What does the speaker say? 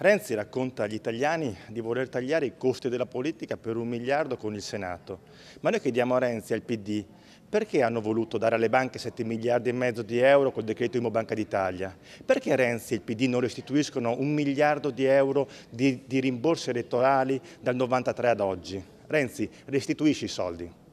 Renzi racconta agli italiani di voler tagliare i costi della politica per un miliardo con il Senato, ma noi chiediamo a Renzi e al PD perché hanno voluto dare alle banche 7 miliardi e mezzo di euro col decreto Imo Banca d'Italia? Perché Renzi e il PD non restituiscono un miliardo di euro di, di rimborsi elettorali dal 1993 ad oggi? Renzi, restituisci i soldi.